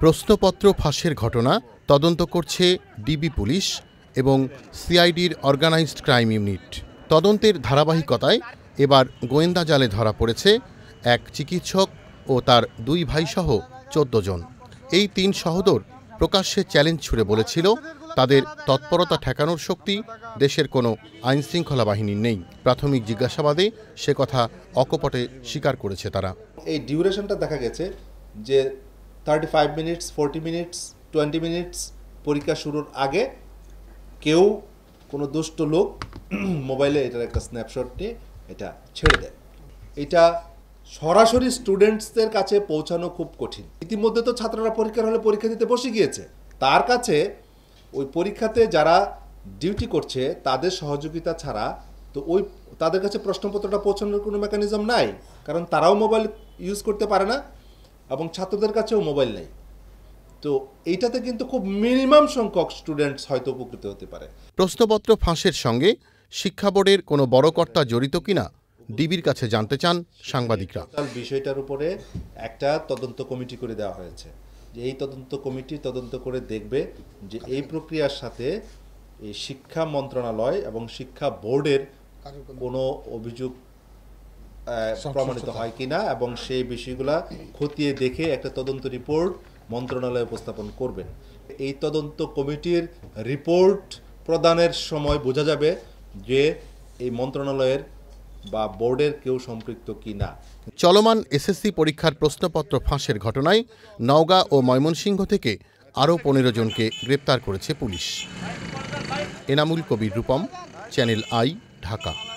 প্রশ্নপত্র ফাঁসের ঘটনা তদন্ত করছে ডিবি পুলিশ এবং সিআইডির অর্গানাইজড ক্রাইম ইউনিট তদন্তের ধারাবাহিকতায় এবার গোয়েন্দা জালে ধরা পড়েছে এক চিকিৎসক ও তার দুই ভাইসহ চোদ্দ জন এই তিন সহোদর প্রকাশ্যে চ্যালেঞ্জ ছুড়ে বলেছিল তাদের তৎপরতা ঠেকানোর শক্তি দেশের কোনো আইনশৃঙ্খলা বাহিনীর নেই প্রাথমিক জিজ্ঞাসাবাদে সে কথা অকপটে স্বীকার করেছে তারা এই ডিউরেশনটা দেখা গেছে যে thirty five minutes forty minutes twenty minutes পরীক্ষা শুরুর আগে কেউ কোনো দুষ্ট লোক মোবাইলে এটার একটা স্ন্যাপশট নিয়ে এটা ছেড়ে দেয় এটা সরাসরি স্টুডেন্টসদের কাছে পৌঁছানো খুব কঠিন ইতিমধ্যে তো ছাত্ররা পরীক্ষার হলে পরীক্ষা দিতে বসে গিয়েছে তার কাছে ওই পরীক্ষাতে যারা ডিউটি করছে তাদের সহযোগিতা ছাড়া তো ওই তাদের কাছে প্রশ্নপত্রটা পৌঁছানোর কোনো মেকানিজম নাই কারণ তারাও মোবাইল ইউজ করতে পারে না এবং ছাত্রদের কাছেও মোবাইল নেই তো এইটাতে কিন্তু খুব মিনিমাম সংখ্যক স্টুডেন্টস হয়তো উপকৃত হতে পারে প্রশ্নপত্র ফাঁসের সঙ্গে শিক্ষা বোর্ডের কোনো বড় কর্তা জড়িত কিনা ডিবির কাছে জানতে চান সাংবাদিকরা বিষয়টার উপরে একটা তদন্ত কমিটি করে দেওয়া হয়েছে যে এই তদন্ত কমিটি তদন্ত করে দেখবে যে এই প্রক্রিয়ার সাথে এই শিক্ষা মন্ত্রণালয় এবং শিক্ষা বোর্ডের কোনো অভিযোগ প্রমাণিত হয় কিনা এবং সেই বিষয়গুলা খতিয়ে দেখে একটা তদন্ত রিপোর্ট মন্ত্রণালয়ে উপস্থাপন করবেন এই তদন্ত কমিটির রিপোর্ট প্রদানের সময় বোঝা যাবে যে এই মন্ত্রণালয়ের বা বোর্ডের কেউ সম্পৃক্ত কি না চলমান এসএসসি পরীক্ষার প্রশ্নপত্র ফাঁসের ঘটনায় নওগাঁ ও ময়মনসিংহ থেকে আরও পনেরো জনকে গ্রেপ্তার করেছে police Enamul Kabir Rupam channel I Dhaka